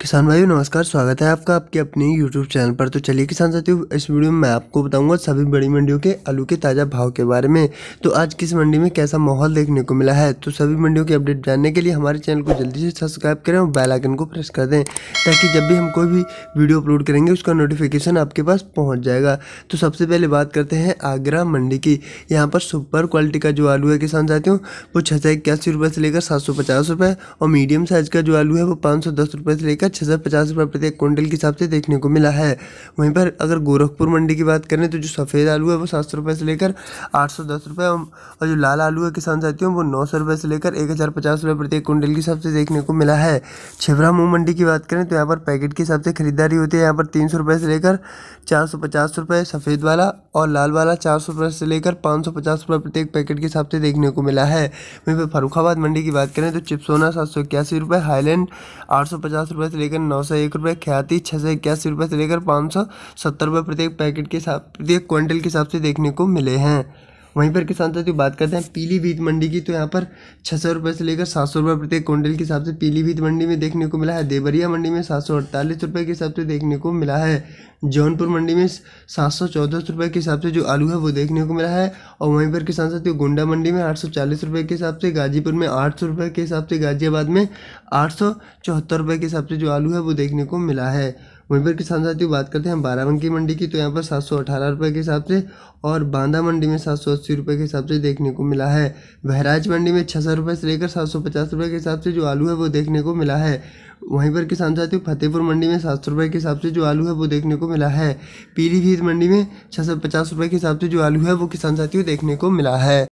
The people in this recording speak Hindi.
किसान भाई नमस्कार स्वागत है आपका आपके अपने यूट्यूब चैनल पर तो चलिए किसान साथियों इस वीडियो में मैं आपको बताऊंगा सभी बड़ी मंडियों के आलू के ताज़ा भाव के बारे में तो आज किस मंडी में कैसा माहौल देखने को मिला है तो सभी मंडियों की अपडेट जानने के लिए हमारे चैनल को जल्दी से सब्सक्राइब करें और बैलाइकन को प्रेस कर दें ताकि जब भी हम कोई भी वीडियो अपलोड करेंगे उसका नोटिफिकेशन आपके पास पहुँच जाएगा तो सबसे पहले बात करते हैं आगरा मंडी की यहाँ पर सुपर क्वालिटी का जो आलू है किसान साथियों वो छः से लेकर सात और मीडियम साइज़ का जो आलू है वो पाँच से लेकर छः सौ पचास रुपये प्रत्येक क्विंटल के हिसाब से देखने को मिला है वहीं पर अगर गोरखपुर मंडी की बात करें तो जो सफ़ेद आलू है वो सात सौ से लेकर आठ सौ दस रुपये और जो लाल आलू है किसान साथियों वो नौ सौ से लेकर एक हज़ार पचास रुपये प्रत्येक क्विंटल के हिसाब से देखने को मिला है छिबरा मुँह मंडी की बात करें तो यहाँ पर पैकेट के हिसाब से खरीदारी होती है यहाँ पर तीन सौ से लेकर चार सफ़ेद वाला और लाल वाला चार से लेकर पाँच सौ प्रत्येक पैकेट के हिसाब से देखने को मिला है वहीं पर फरुखाबाद मंडी की बात करें तो चिप्सोना सात सौ इक्यासी रुपये हाईलैंड आठ सौ पचास रुपये से लेकर नौ सौ एक रुपये ख्याति छः सौ इक्यासी रुपये से लेकर पाँच सौ सत्तर रुपये प्रत्येक पैकेट के हिसाब प्रत्येक क्विंटल के हिसाब से देखने को मिले हैं वहीं पर किसान साथियों बात करते हैं पीलीभीत मंडी की तो यहाँ पर छः सौ रुपये से लेकर सात सौ रुपये प्रत्येक क्विंटल के हिसाब से पीलीभीत मंडी में देखने को मिला है देवरिया मंडी में सात सौ अड़तालीस रुपये के हिसाब से देखने को मिला है जौनपुर मंडी में सात सौ चौदह रुपये के हिसाब से जो आलू है वो देखने को मिला है और वहीं पर किसान साथियों गोंडा मंडी में आठ सौ चालीस रुपये के हिसाब से गाजीपुर में आठ सौ रुपये के हिसाब से गाजियाबाद में आठ सौ चौहत्तर रुपये के हिसाब से जो आलू है वो देखने को मिला है वहीं पर किसान साथियों बात करते हैं बाराबंकी मंडी की तो यहाँ पर सात सौ अठारह रुपये के हिसाब से और बांदा मंडी में सात सौ अस्सी रुपये के हिसाब से देखने को मिला है बहराइच मंडी में छः सौ रुपये से लेकर सात सौ पचास रुपये के हिसाब से जो आलू है वो देखने को मिला है वहीं पर किसान साथियों फतेहपुर मंडी में सात सौ रुपये के हिसाब से जो आलू है वो देखने को मिला है पीलीभीत मंडी में छः सौ पचास रुपये के हिसाब से जो आलू है वो किसान साथियों देखने को मिला है